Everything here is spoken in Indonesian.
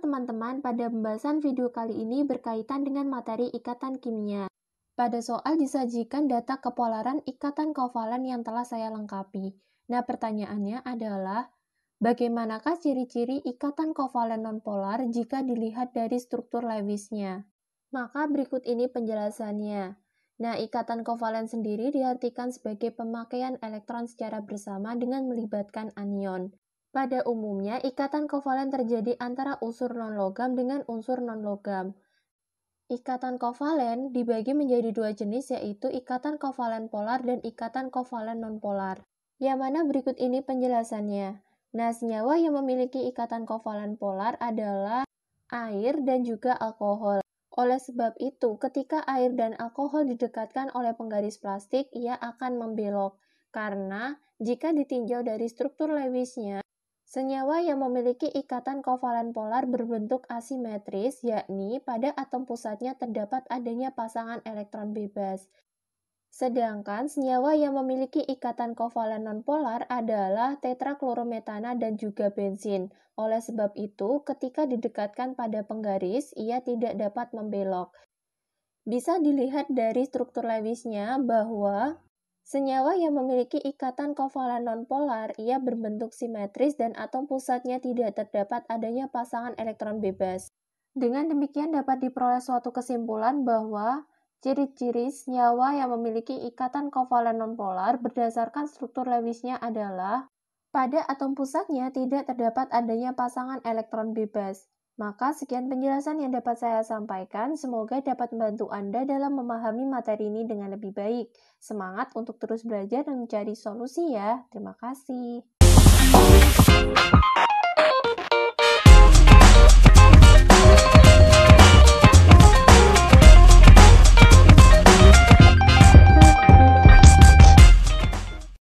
teman-teman, pada pembahasan video kali ini berkaitan dengan materi ikatan kimia. Pada soal disajikan data kepolaran ikatan kovalen yang telah saya lengkapi. Nah, pertanyaannya adalah, bagaimanakah ciri-ciri ikatan kovalen nonpolar jika dilihat dari struktur Lewisnya? Maka berikut ini penjelasannya. Nah, ikatan kovalen sendiri diartikan sebagai pemakaian elektron secara bersama dengan melibatkan anion. Pada umumnya, ikatan kovalen terjadi antara unsur non-logam dengan unsur non-logam. Ikatan kovalen dibagi menjadi dua jenis yaitu ikatan kovalen polar dan ikatan kovalen non polar. Yang mana berikut ini penjelasannya. Nah, senyawa yang memiliki ikatan kovalen polar adalah air dan juga alkohol. Oleh sebab itu, ketika air dan alkohol didekatkan oleh penggaris plastik, ia akan membelok. Karena jika ditinjau dari struktur Lewisnya, Senyawa yang memiliki ikatan kovalen polar berbentuk asimetris, yakni pada atom pusatnya terdapat adanya pasangan elektron bebas. Sedangkan senyawa yang memiliki ikatan kovalen nonpolar adalah tetraklorometana dan juga bensin. Oleh sebab itu, ketika didekatkan pada penggaris, ia tidak dapat membelok. Bisa dilihat dari struktur Lewisnya bahwa Senyawa yang memiliki ikatan kovalen nonpolar, ia berbentuk simetris dan atom pusatnya tidak terdapat adanya pasangan elektron bebas. Dengan demikian dapat diperoleh suatu kesimpulan bahwa ciri-ciri senyawa yang memiliki ikatan kovalen nonpolar berdasarkan struktur Lewisnya adalah pada atom pusatnya tidak terdapat adanya pasangan elektron bebas. Maka sekian penjelasan yang dapat saya sampaikan, semoga dapat membantu Anda dalam memahami materi ini dengan lebih baik. Semangat untuk terus belajar dan mencari solusi ya. Terima kasih.